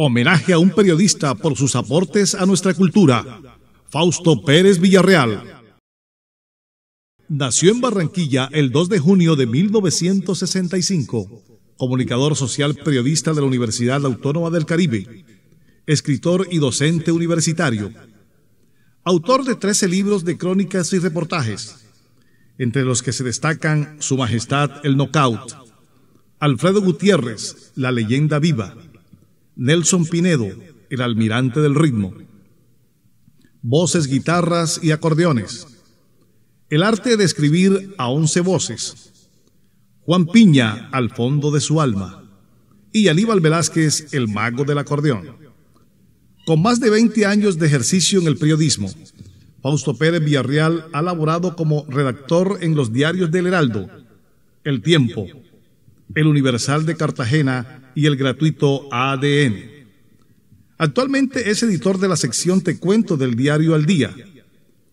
Homenaje a un periodista por sus aportes a nuestra cultura. Fausto Pérez Villarreal. Nació en Barranquilla el 2 de junio de 1965, comunicador social periodista de la Universidad Autónoma del Caribe, escritor y docente universitario, autor de 13 libros de crónicas y reportajes, entre los que se destacan Su Majestad el Knockout, Alfredo Gutiérrez, La Leyenda Viva, Nelson Pinedo, el almirante del ritmo. Voces, guitarras y acordeones. El arte de escribir a once voces. Juan Piña, al fondo de su alma. Y Aníbal Velázquez, el mago del acordeón. Con más de 20 años de ejercicio en el periodismo, Fausto Pérez Villarreal ha laborado como redactor en los diarios del Heraldo, El Tiempo, El Universal de Cartagena y el gratuito ADN. Actualmente es editor de la sección Te Cuento del diario Al Día,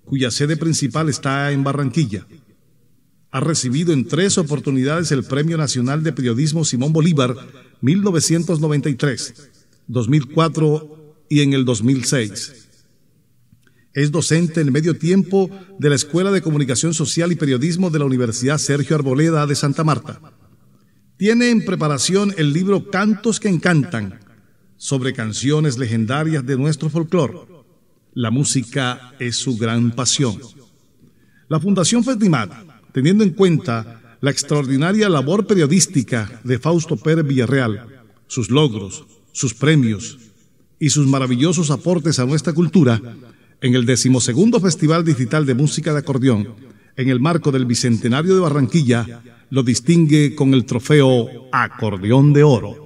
cuya sede principal está en Barranquilla. Ha recibido en tres oportunidades el Premio Nacional de Periodismo Simón Bolívar 1993, 2004 y en el 2006. Es docente en medio tiempo de la Escuela de Comunicación Social y Periodismo de la Universidad Sergio Arboleda de Santa Marta tiene en preparación el libro Cantos que encantan, sobre canciones legendarias de nuestro folclore. La música es su gran pasión. La Fundación Festimat, teniendo en cuenta la extraordinaria labor periodística de Fausto Pérez Villarreal, sus logros, sus premios y sus maravillosos aportes a nuestra cultura, en el decimosegundo Festival Digital de Música de Acordeón, en el marco del Bicentenario de Barranquilla, lo distingue con el trofeo Acordeón de Oro.